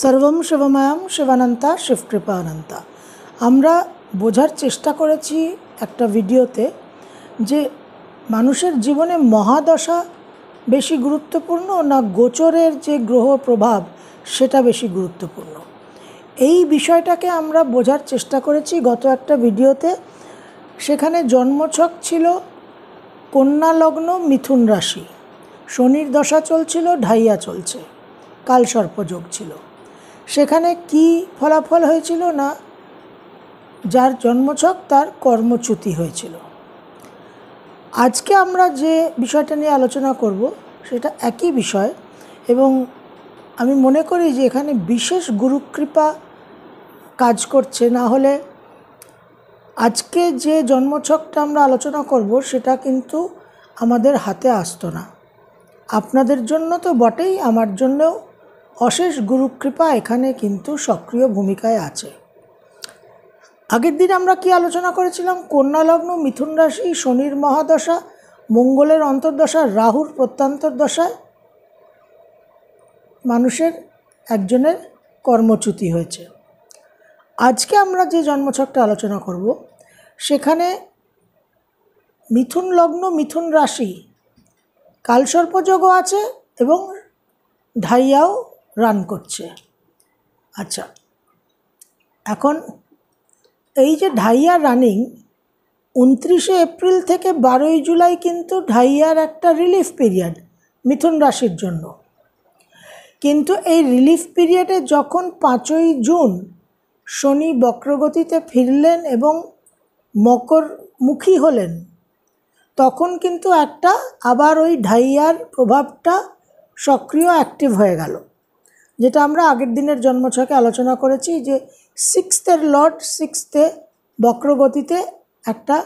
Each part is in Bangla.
সর্বম শিবমায়াম শিবানন্তা শিবকৃপানন্তা আমরা বোঝার চেষ্টা করেছি একটা ভিডিওতে যে মানুষের জীবনে মহাদশা বেশি গুরুত্বপূর্ণ না গোচরের যে গ্রহ প্রভাব সেটা বেশি গুরুত্বপূর্ণ এই বিষয়টাকে আমরা বোঝার চেষ্টা করেছি গত একটা ভিডিওতে সেখানে জন্মছক ছিল কন্যা লগ্ন মিথুন রাশি শনির দশা চলছিল ঢাইয়া চলছে কালসর্পযোগ ছিল সেখানে কি ফলাফল হয়েছিল না যার জন্মছক তার কর্মচ্যুতি হয়েছিল আজকে আমরা যে বিষয়টা নিয়ে আলোচনা করব সেটা একই বিষয় এবং আমি মনে করি যে এখানে বিশেষ গুরুকৃপা কাজ করছে না হলে আজকে যে জন্মছকটা আমরা আলোচনা করব সেটা কিন্তু আমাদের হাতে আসতো না আপনাদের জন্য তো বটেই আমার জন্যও অশেষ গুরুকৃপা এখানে কিন্তু সক্রিয় ভূমিকায় আছে আগের দিন আমরা কি আলোচনা করেছিলাম কন্যা লগ্ন মিথুন রাশি শনির মহাদশা মঙ্গলের অন্তর্দশা রাহুর প্রত্যন্তর্দশায় মানুষের একজনের কর্মচ্যুতি হয়েছে আজকে আমরা যে জন্মছকটা আলোচনা করব সেখানে মিথুন লগ্ন মিথুন রাশি কালসর্পযোগও আছে এবং ঢাইয়াও রান করছে আচ্ছা এখন এই যে ঢাইয়া রানিং উনত্রিশে এপ্রিল থেকে বারোই জুলাই কিন্তু ঢাইয়ার একটা রিলিফ পিরিয়ড মিথুন রাশির জন্য কিন্তু এই রিলিফ পিরিয়ডে যখন পাঁচই জুন শনি বক্রগতিতে ফিরলেন এবং মকর মুখী হলেন তখন কিন্তু একটা আবার ওই ঢাইয়ার প্রভাবটা সক্রিয় অ্যাক্টিভ হয়ে গেল যেটা আমরা আগের দিনের জন্মছকে আলোচনা করেছি যে সিক্সথের লট সিক্সথে বক্রগতিতে একটা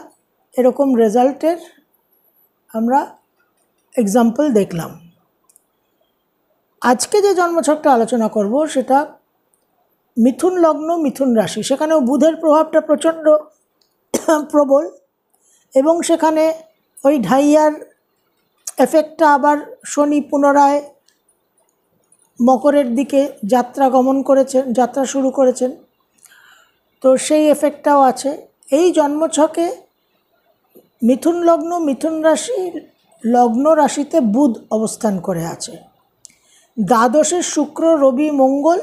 এরকম রেজাল্টের আমরা এক্সাম্পল দেখলাম আজকে যে জন্মছকটা আলোচনা করব সেটা মিথুন লগ্ন মিথুন রাশি সেখানেও বুধের প্রভাবটা প্রচণ্ড প্রবল এবং সেখানে ওই ঢাইয়ার এফেক্টটা আবার শনি পুনরায় মকরের দিকে যাত্রা গমন করেছেন যাত্রা শুরু করেছেন তো সেই এফেক্টটাও আছে এই জন্মছকে মিথুন লগ্ন মিথুন রাশি লগ্ন রাশিতে বুধ অবস্থান করে আছে দ্বাদশের শুক্র রবি মঙ্গল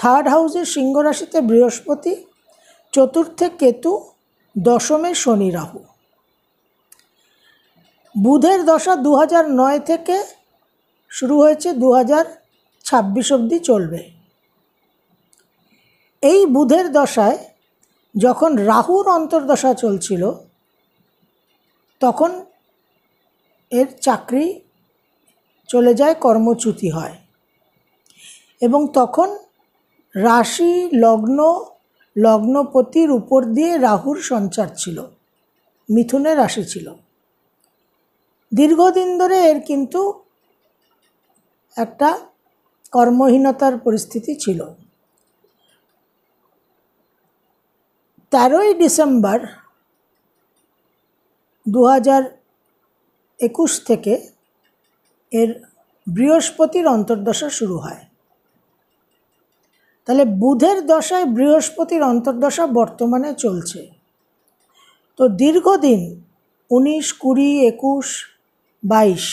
থার্ড হাউসে সিংহ রাশিতে বৃহস্পতি চতুর্থে কেতু দশমে শনি রাহু বুধের দশা দু নয় থেকে শুরু হয়েছে দু ছাব্বিশ অবধি চলবে এই বুধের দশায় যখন রাহুর অন্তর্দশা চলছিল তখন এর চাকরি চলে যায় কর্মচ্যুতি হয় এবং তখন রাশি লগ্ন লগ্নপতির উপর দিয়ে রাহুর সঞ্চার ছিল মিথুনে রাশি ছিল দীর্ঘদিন ধরে এর কিন্তু একটা কর্মহীনতার পরিস্থিতি ছিল তেরোই ডিসেম্বর দু একুশ থেকে এর বৃহস্পতির অন্তর্দশা শুরু হয় তাহলে বুধের দশায় বৃহস্পতির অন্তর্দশা বর্তমানে চলছে তো দীর্ঘদিন উনিশ কুড়ি একুশ বাইশ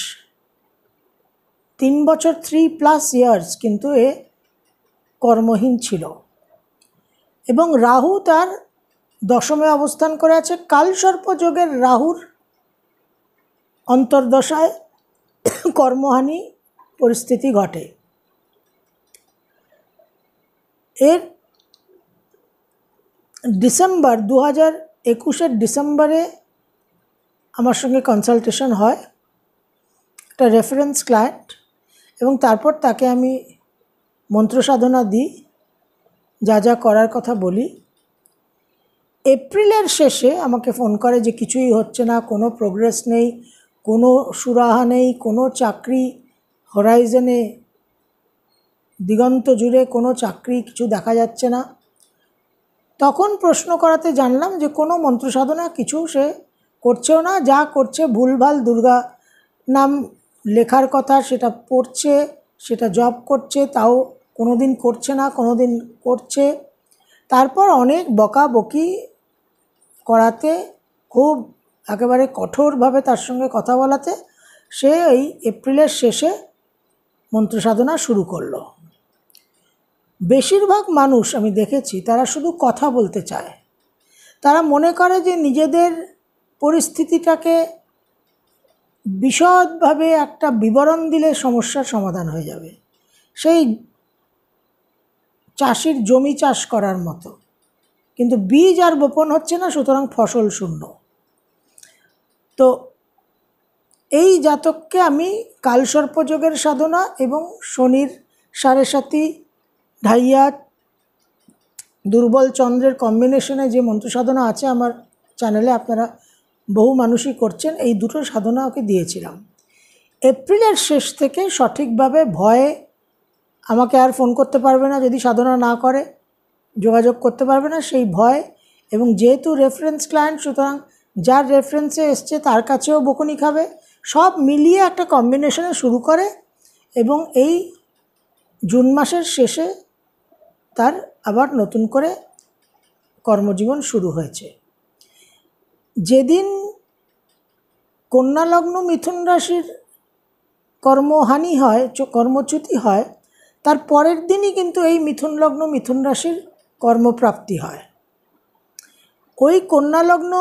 তিন বছর থ্রি প্লাস ইয়ার্স কিন্তু এ কর্মহীন ছিল এবং রাহু তার দশমে অবস্থান করে আছে কালসর্পযোগের রাহুর অন্তর্দশায় কর্মহানি পরিস্থিতি ঘটে এর ডিসেম্বর দু হাজার একুশের ডিসেম্বরে আমার সঙ্গে কনসালটেশন হয় একটা রেফারেন্স ক্লায়েন্ট এবং তারপর তাকে আমি মন্ত্র সাধনা দিই যা যা করার কথা বলি এপ্রিলের শেষে আমাকে ফোন করে যে কিছুই হচ্ছে না কোনো প্রোগ্রেস নেই কোনো সুরাহা নেই কোনো চাকরি হরাইজনে দিগন্ত জুড়ে কোনো চাকরি কিছু দেখা যাচ্ছে না তখন প্রশ্ন করাতে জানলাম যে কোনো মন্ত্র সাধনা কিছু সে করছেও না যা করছে ভুলভাল দুর্গা নাম লেখার কথা সেটা পড়ছে সেটা জব করছে তাও কোনো দিন করছে না কোনো দিন করছে তারপর অনেক বকাবকি করাতে খুব একেবারে কঠোরভাবে তার সঙ্গে কথা বলাতে সে এই এপ্রিলের শেষে মন্ত্রসাধনা শুরু করলো বেশিরভাগ মানুষ আমি দেখেছি তারা শুধু কথা বলতে চায় তারা মনে করে যে নিজেদের পরিস্থিতিটাকে বিশদভাবে একটা বিবরণ দিলে সমস্যার সমাধান হয়ে যাবে সেই চাষির জমি চাষ করার মতো কিন্তু বীজ আর বপন হচ্ছে না সুতরাং ফসল শূন্য তো এই জাতককে আমি কালসর্পযোগের সাধনা এবং শনির সাড়ে সাতি ঢাইয়া দুর্বল চন্দ্রের কম্বিনেশনে যে মন্ত্র সাধনা আছে আমার চ্যানেলে আপনারা বহু মানুষই করছেন এই দুটো সাধনা ওকে দিয়েছিলাম এপ্রিলের শেষ থেকে সঠিকভাবে ভয়ে আমাকে আর ফোন করতে পারবে না যদি সাধনা না করে যোগাযোগ করতে পারবে না সেই ভয় এবং যেহেতু রেফারেন্স ক্লায়েন্ট সুতরাং যার রেফারেন্সে এসছে তার কাছেও বকুনি খাবে সব মিলিয়ে একটা কম্বিনেশনে শুরু করে এবং এই জুন মাসের শেষে তার আবার নতুন করে কর্মজীবন শুরু হয়েছে যেদিন কন্যালগ্ন মিথুন রাশির কর্মহানি হয় কর্মচ্যুতি হয় তার পরের দিনই কিন্তু এই মিথুন লগ্ন মিথুন রাশির কর্মপ্রাপ্তি হয় ওই কন্যালগ্ন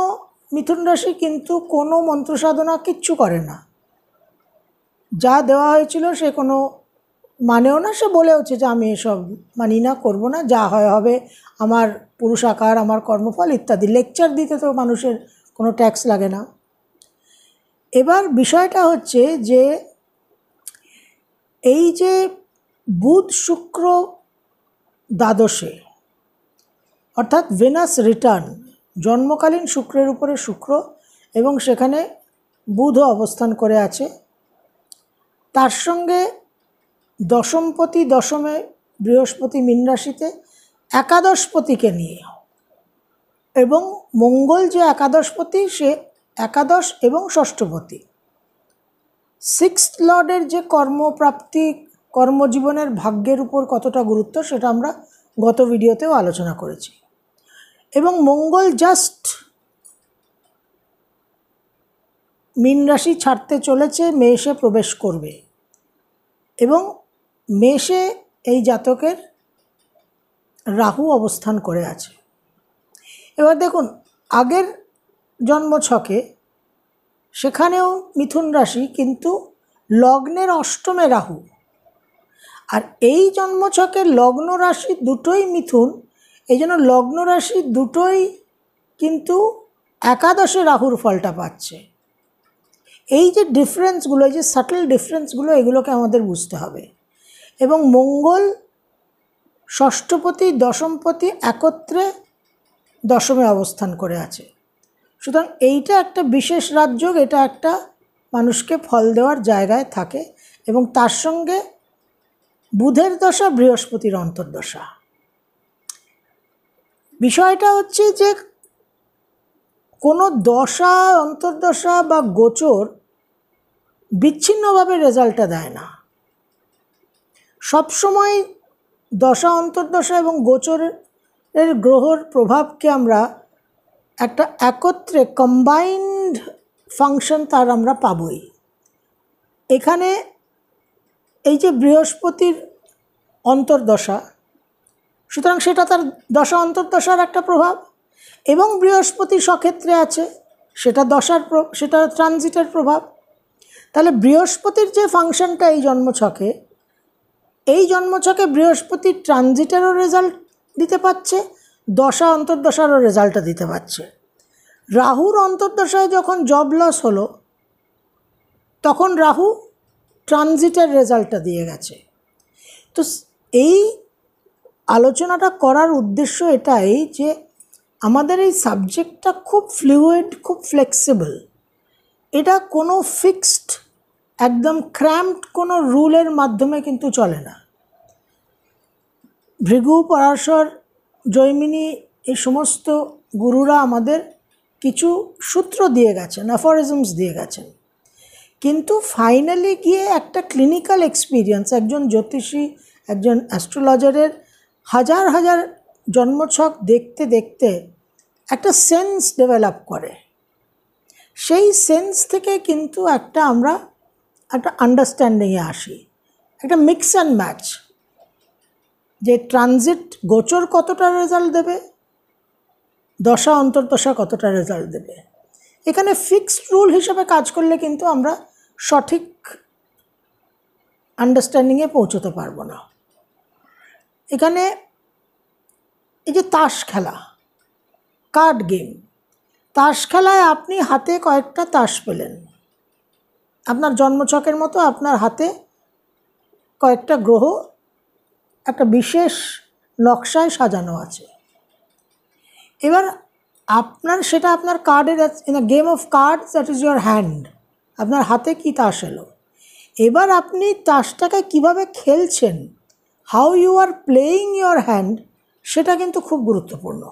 মিথুন রাশি কিন্তু কোনো মন্ত্রসাধনা কিচ্ছু করে না যা দেওয়া হয়েছিল সে কোনো মানেও না সে বলে হচ্ছে যে আমি এসব মানি না করবো না যা হয় হবে আমার পুরুষ আকার আমার কর্মফল ইত্যাদি লেকচার দিতে তো মানুষের কোনো ট্যাক্স লাগে না এবার বিষয়টা হচ্ছে যে এই যে বুধ শুক্র দ্বাদশে অর্থাৎ ভেনাস রিটার্ন জন্মকালীন শুক্রের উপরে শুক্র এবং সেখানে বুধও অবস্থান করে আছে তার সঙ্গে দশমপতি দশমে বৃহস্পতি মিনরাশিতে রাশিতে একাদশপতিকে নিয়ে এবং মঙ্গল যে একাদশপতি সে একাদশ এবং ষষ্ঠপতি সিক্স লর্ডের যে কর্মপ্রাপ্তি কর্মজীবনের ভাগ্যের উপর কতটা গুরুত্ব সেটা আমরা গত ভিডিওতেও আলোচনা করেছি এবং মঙ্গল জাস্ট মীন রাশি ছাড়তে চলেছে মেষে প্রবেশ করবে এবং মেষে এই জাতকের রাহু অবস্থান করে আছে এবার দেখুন আগের জন্ম ছকে সেখানেও মিথুন রাশি কিন্তু লগ্নের অষ্টমে রাহু আর এই জন্মছকের লগ্ন রাশি দুটোই মিথুন এই জন্য লগ্ন রাশি দুটোই কিন্তু একাদশে রাহুর ফলটা পাচ্ছে এই যে ডিফারেন্সগুলো এই যে সাটল ডিফারেন্সগুলো এগুলোকে আমাদের বুঝতে হবে এবং মঙ্গল ষষ্ঠপতি দশমপতি একত্রে দশমে অবস্থান করে আছে সুতরাং এইটা একটা বিশেষ রাজযোগ এটা একটা মানুষকে ফল দেওয়ার জায়গায় থাকে এবং তার সঙ্গে বুধের দশা বৃহস্পতির অন্তর্দশা বিষয়টা হচ্ছে যে কোনো দশা অন্তর্দশা বা গোচর বিচ্ছিন্নভাবে রেজাল্টটা দেয় না সবসময় দশা অন্তর্দশা এবং গোচরের এর গ্রহর প্রভাবকে আমরা একটা একত্রে কম্বাইন্ড ফাংশন তার আমরা পাবই এখানে এই যে বৃহস্পতির অন্তর্দশা সুতরাং সেটা তার দশা অন্তর্দশার একটা প্রভাব এবং বৃহস্পতি সক্ষেত্রে আছে সেটা দশার সেটা ট্রানজিটের প্রভাব তাহলে বৃহস্পতির যে ফাংশনটা এই জন্মছকে এই জন্মছকে বৃহস্পতির ট্রানজিটেরও রেজাল্ট দিতে পারছে দশা অন্তর্দশারও রেজাল্টটা দিতে পারছে রাহুর অন্তর্দশায় যখন জব লস হলো তখন রাহু ট্রানজিটের রেজাল্টটা দিয়ে গেছে তো এই আলোচনাটা করার উদ্দেশ্য এটাই যে আমাদের এই সাবজেক্টটা খুব ফ্লুয়েড খুব ফ্লেক্সিবল এটা কোনো ফিক্সড একদম ক্র্যাম্পড কোনো রুলের মাধ্যমে কিন্তু চলে না ভৃগু পরাশর জৈমিনী এই সমস্ত গুরুরা আমাদের কিছু সূত্র দিয়ে গেছেন অ্যাফরিজমস দিয়ে গেছেন কিন্তু ফাইনালি গিয়ে একটা ক্লিনিক্যাল এক্সপিরিয়েন্স একজন জ্যোতিষী একজন অ্যাস্ট্রোলজারের হাজার হাজার জন্মছক দেখতে দেখতে একটা সেন্স ডেভেলপ করে সেই সেন্স থেকে কিন্তু একটা আমরা একটা আন্ডারস্ট্যান্ডিংয়ে আসি একটা মিক্স অ্যান্ড ম্যাচ যে ট্রানজিট গোচর কতটা রেজাল্ট দেবে দশা অন্তর্দশা কতটা রেজাল্ট দেবে এখানে ফিক্সড রুল হিসাবে কাজ করলে কিন্তু আমরা সঠিক আন্ডারস্ট্যান্ডিংয়ে পৌঁছতে পারবো না এখানে এই যে তাস খেলা কার্ড গেম তাস খেলায় আপনি হাতে কয়েকটা তাস পেলেন আপনার জন্মছকের মতো আপনার হাতে কয়েকটা গ্রহ একটা বিশেষ নকশায় সাজানো আছে এবার আপনার সেটা আপনার কার্ডের in a game of card that is your hand আপনার হাতে কী তাস এলো এবার আপনি তাসটাকে কিভাবে খেলছেন how you are playing your hand সেটা কিন্তু খুব গুরুত্বপূর্ণ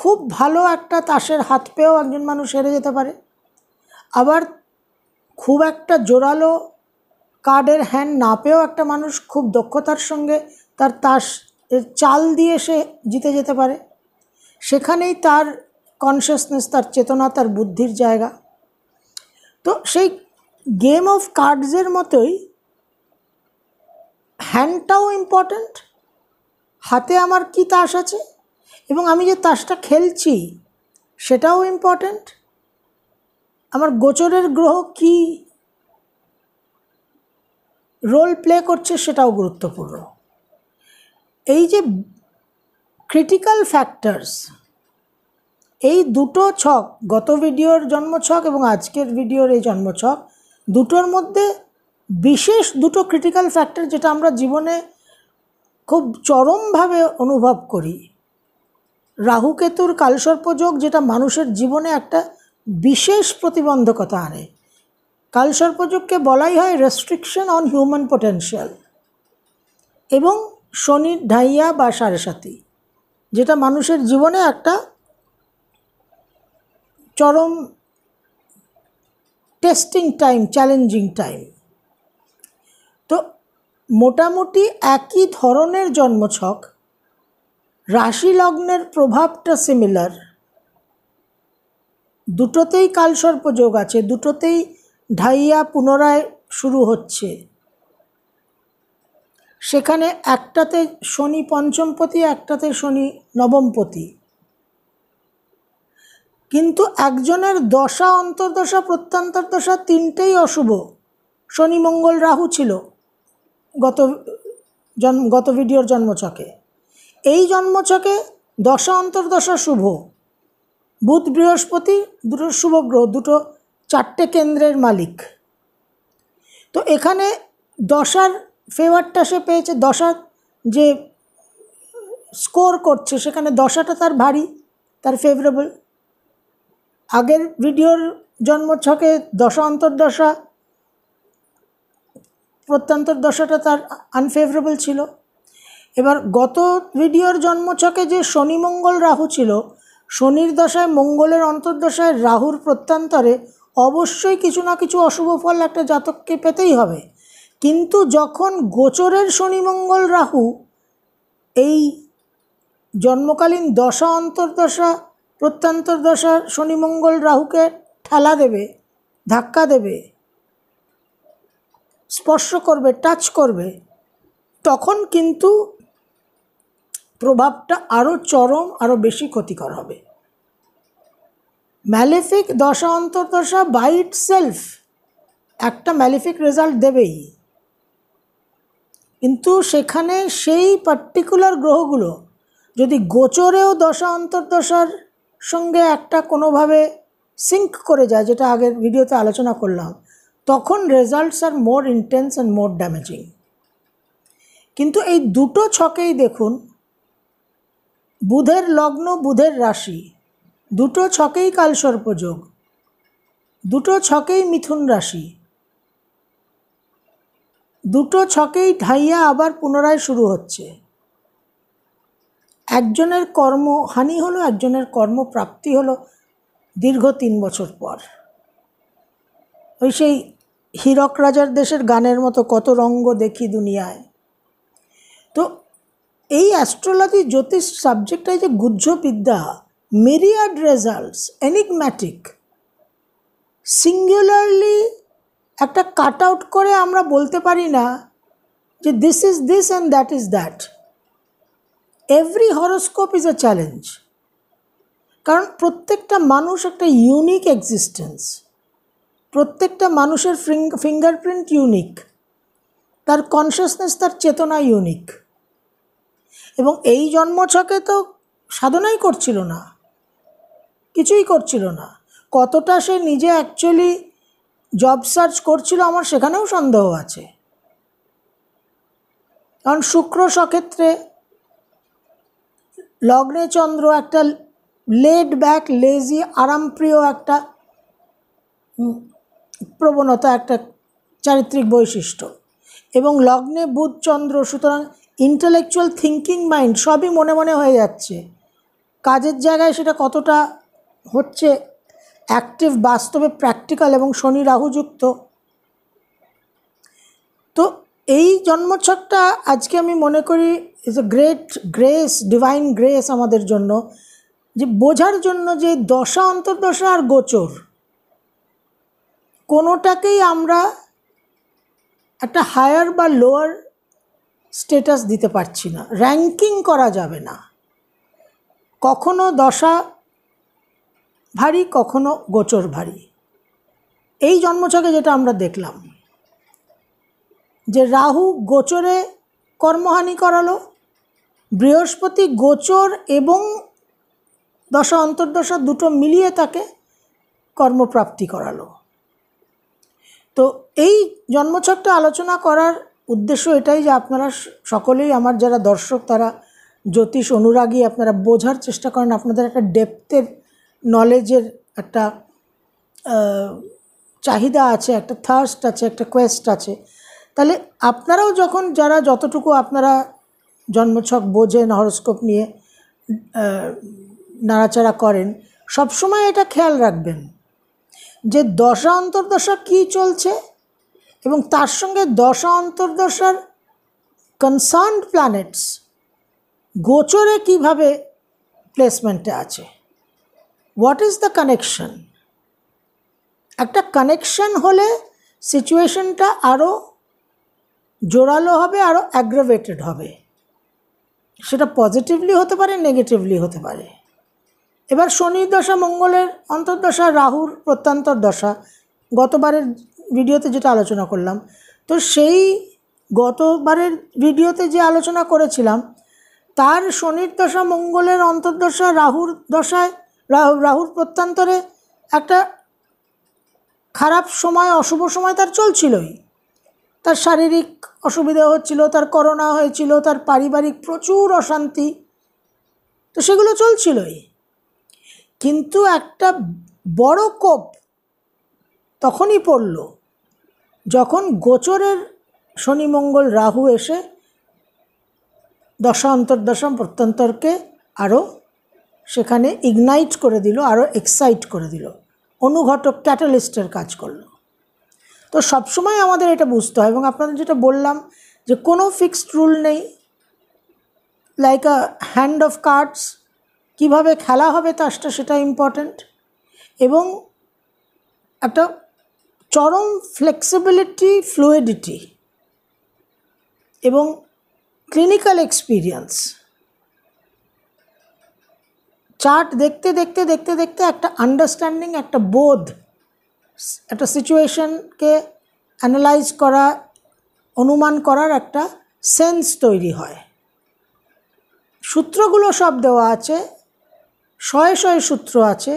খুব ভালো একটা তাসের হাত পেয়েও একজন মানুষ হেরে যেতে পারে আবার খুব একটা জোরালো কার্ডের হ্যান্ড না পেয়েও একটা মানুষ খুব দক্ষতার সঙ্গে তার তাস চাল দিয়ে সে জিতে যেতে পারে সেখানেই তার কনসিয়াসনেস তার চেতনা তার বুদ্ধির জায়গা তো সেই গেম অফ কার্ডসের মতোই হ্যান্ডটাও ইম্পর্ট্যান্ট হাতে আমার কি তাস আছে এবং আমি যে তাসটা খেলছি সেটাও ইম্পর্ট্যান্ট আমার গোচরের গ্রহ কী রোল প্লে করছে সেটাও গুরুত্বপূর্ণ এই যে ক্রিটিক্যাল ফ্যাক্টরস এই দুটো ছক গত ভিডিওর জন্মছক এবং আজকের ভিডিওর এই জন্মছক দুটোর মধ্যে বিশেষ দুটো ক্রিটিক্যাল ফ্যাক্টর যেটা আমরা জীবনে খুব চরমভাবে অনুভব করি রাহুকেতুর কালসর্পযোগ যেটা মানুষের জীবনে একটা বিশেষ প্রতিবন্ধকতা আনে কালসর্পযোগকে বলাই হয় রেস্ট্রিকশন অন হিউম্যান পোটেন্সিয়াল এবং শনির ঢাইয়া বা সাড়ে সাতি যেটা মানুষের জীবনে একটা চরম টেস্টিং টাইম চ্যালেঞ্জিং টাইম তো মোটামুটি একই ধরনের জন্মছক রাশি লগ্নের প্রভাবটা সিমিলার দুটোতেই কালসর্পযোগ আছে দুটোতেই ঢাইয়া পুনরায় শুরু হচ্ছে সেখানে একটাতে শনি পঞ্চমপতি একটাতে শনি নবমপতি কিন্তু একজনের দশা অন্তর্দশা প্রত্যন্তর্দশা তিনটেই অশুভ শনি মঙ্গল রাহু ছিল গত জন্ম গত ভিডিওর জন্মচকে এই জন্মচকে দশা অন্তর্দশা শুভ বুধ বৃহস্পতি দুটো শুভ গ্রহ দুটো চারটে কেন্দ্রের মালিক তো এখানে দশার ফেভারটা সে পেয়েছে দশার যে স্কোর করছে সেখানে দশাটা তার ভারী তার ফেভারেবল আগের ভিডিওর জন্মছকে দশা অন্তর্দশা প্রত্যন্তর দশাটা তার আনফেভারেবল ছিল এবার গত ভিডিওর জন্মছকে যে শনি মঙ্গল রাহু ছিল শনির দশায় মঙ্গলের অন্তর্দশায় রাহুর প্রত্যন্তরে অবশ্যই কিছু না কিছু অশুভ ফল একটা জাতককে পেতেই হবে কিন্তু যখন গোচরের শনিমঙ্গল রাহু এই জন্মকালীন দশা অন্তর্দশা প্রত্যন্তর্দশা শনিমঙ্গল রাহুকে ঠেলা দেবে ধাক্কা দেবে স্পর্শ করবে টাচ করবে তখন কিন্তু প্রভাবটা আরও চরম আরও বেশি ক্ষতিকর হবে ম্যালিফিক দশা অন্তর্দশা বাই ইট সেলফ একটা ম্যালিফিক রেজাল্ট দেবেই কিন্তু সেখানে সেই পার্টিকুলার গ্রহগুলো যদি গোচরেও দশা অন্তর্দশার সঙ্গে একটা কোনোভাবে সিঙ্ক করে যায় যেটা আগের ভিডিওতে আলোচনা করলাম তখন results are more intense and more damaging কিন্তু এই দুটো ছকেই দেখুন বুধের লগ্ন বুধের রাশি দুটো ছকেই কালসর্পযোগ দুটো ছকেই মিথুন রাশি দুটো ছকেই ঢাইয়া আবার পুনরায় শুরু হচ্ছে একজনের কর্ম হানি হলো একজনের প্রাপ্তি হলো দীর্ঘ তিন বছর পর ওই সেই হীরক রাজার দেশের গানের মতো কত রঙ্গ দেখি দুনিয়ায় তো এই অ্যাস্ট্রোলজি জ্যোতিষ সাবজেক্টটাই যে গুজ্জবিদ্যা myriad results, enigmatic. সিঙ্গুলারলি একটা কাট আউট করে আমরা বলতে পারি না যে this is this and that is that every horoscope is a challenge কারণ প্রত্যেকটা মানুষ একটা ইউনিক এক্সিস্টেন্স প্রত্যেকটা মানুষের ফিঙ্গারপ্রিন্ট ইউনিক তার কনসিয়াসনেস তার চেতনা ইউনিক এবং এই জন্মছকে তো সাধনাই করছিল না কিছুই করছিল না কতটা সে নিজে অ্যাকচুয়ালি জব সার্চ করছিল আমার সেখানেও সন্দেহ আছে কারণ শুক্র সক্ষেত্রে লগ্নে চন্দ্র একটা লেড ব্যাক লেজি আরামপ্রিয় একটা প্রবণতা একটা চারিত্রিক বৈশিষ্ট্য এবং লগ্নে বুধ চন্দ্র সুতরাং ইন্টালেকচুয়াল থিঙ্কিং মাইন্ড সবই মনে মনে হয়ে যাচ্ছে কাজের জায়গায় সেটা কতটা হচ্ছে অ্যাক্টিভ বাস্তবে প্র্যাকটিক্যাল এবং শনি রাহুযুক্ত তো এই জন্মছকটা আজকে আমি মনে করি is a great grace divine grace আমাদের জন্য যে বোঝার জন্য যে দশা অন্তর্দশা আর গোচর কোনোটাকেই আমরা একটা হায়ার বা লোয়ার স্টেটাস দিতে পারছি না র্যাঙ্কিং করা যাবে না কখনো দশা ভারী কখনো গোচর ভারী এই জন্মছকে যেটা আমরা দেখলাম যে রাহু গোচরে কর্মহানি করালো বৃহস্পতি গোচর এবং দশা অন্তর্দশা দুটো মিলিয়ে তাকে কর্মপ্রাপ্তি করালো তো এই জন্মছকটা আলোচনা করার উদ্দেশ্য এটাই যে আপনারা সকলেই আমার যারা দর্শক তারা জ্যোতিষ অনুরাগী আপনারা বোঝার চেষ্টা করেন আপনাদের একটা ডেপথের নলেজের একটা চাহিদা আছে একটা থার্স্ট আছে একটা কোয়েস্ট আছে তাহলে আপনারাও যখন যারা যতটুকু আপনারা জন্মছক বোঝেন হরস্কোপ নিয়ে নাড়াচাড়া করেন সবসময় এটা খেয়াল রাখবেন যে দশা অন্তর্দশা কি চলছে এবং তার সঙ্গে দশা অন্তর্দশার কনসার্ন প্ল্যানেটস গোচরে কিভাবে প্লেসমেন্টে আছে হোয়াট ইজ দ্য কানেকশন একটা কানেকশন হলে সিচুয়েশনটা আরও জোরালো হবে আরও অ্যাগ্রাভেটেড হবে সেটা পজিটিভলি হতে পারে নেগেটিভলি হতে পারে এবার শনি দশা মঙ্গলের অন্তর্দশা রাহুর প্রত্যান্তর দশা গতবারের ভিডিওতে যেটা আলোচনা করলাম তো সেই গতবারের ভিডিওতে যে আলোচনা করেছিলাম তার শনির দশা মঙ্গলের অন্তর্দশা রাহুর দশায় রাহু রাহুর প্রত্যান্তরে একটা খারাপ সময় অশুভ সময় তার চলছিলই তার শারীরিক অসুবিধা হচ্ছিল তার করোনা হয়েছিল তার পারিবারিক প্রচুর অশান্তি তো সেগুলো চলছিলই কিন্তু একটা বড় কোপ তখনই পড়ল যখন গোচরের শনি মঙ্গল রাহু এসে দশা অন্তর্দশম প্রত্যন্তরকে আরও সেখানে ইগনাইট করে দিল আরও এক্সাইট করে দিল অনুঘটক ক্যাটালিস্টের কাজ করলো তো সবসময় আমাদের এটা বুঝতে হয় এবং আপনাদের যেটা বললাম যে কোনো ফিক্সড রুল নেই like a hand of cards কীভাবে খেলা হবে তারটা সেটা ইম্পর্ট্যান্ট এবং একটা চরম ফ্লেক্সিবিলিটি ফ্লুইডিটি এবং ক্লিনিক্যাল এক্সপিরিয়েন্স চার্ট দেখতে দেখতে দেখতে দেখতে একটা আন্ডারস্ট্যান্ডিং একটা বোধ একটা সিচুয়েশনকে অ্যানালাইজ করা অনুমান করার একটা সেন্স তৈরি হয় সূত্রগুলো সব দেওয়া আছে শয়ে শয়ে সূত্র আছে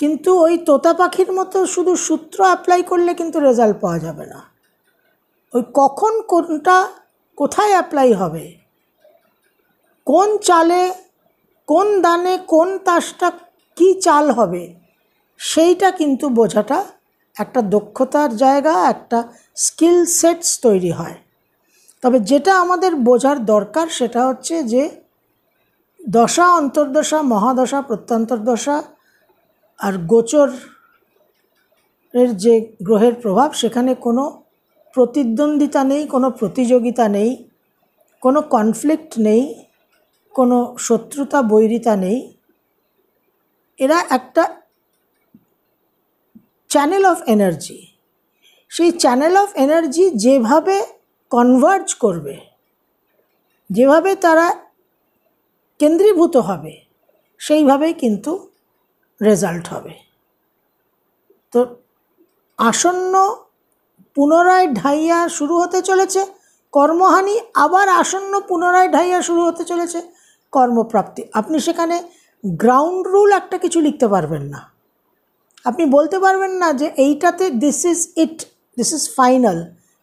কিন্তু ওই তোতা পাখির মতো শুধু সূত্র অ্যাপ্লাই করলে কিন্তু রেজাল্ট পাওয়া যাবে না ওই কখন কোনটা কোথায় অ্যাপ্লাই হবে কোন চালে কোন দানে কোন তাসটা কি চাল হবে সেইটা কিন্তু বোঝাটা একটা দক্ষতার জায়গা একটা স্কিল সেটস তৈরি হয় তবে যেটা আমাদের বোঝার দরকার সেটা হচ্ছে যে দশা অন্তর্দশা মহাদশা প্রত্যন্তর্দশা আর গোচর এর যে গ্রহের প্রভাব সেখানে কোনো প্রতিদ্বন্দ্বিতা নেই কোনো প্রতিযোগিতা নেই কোনো কনফ্লিক্ট নেই কোনো শত্রুতা বৈরিতা নেই এরা একটা চ্যানেল অফ এনার্জি সেই চ্যানেল অফ এনার্জি যেভাবে কনভার্জ করবে যেভাবে তারা কেন্দ্রীভূত হবে সেইভাবেই কিন্তু রেজাল্ট হবে তো আসন্ন পুনরায় ঢাইয়া শুরু হতে চলেছে কর্মহানি আবার আসন্ন পুনরায় ঢাইয়া শুরু হতে চলেছে কর্মপ্রাপ্তি আপনি সেখানে গ্রাউন্ড রুল একটা কিছু লিখতে পারবেন না আপনি বলতে পারবেন না যে এইটাতে this is it this is final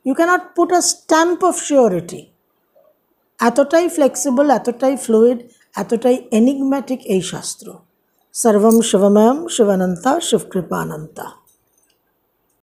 you can't put a stamp of surety এতটাই ফ্লেক্সিবল এতটাই ফ্লুইড এতটাই এনিগম্যাটিক এই শাস্ত্র সর্বম শিবময়ম শিবানন্তা শিবকৃপানন্তা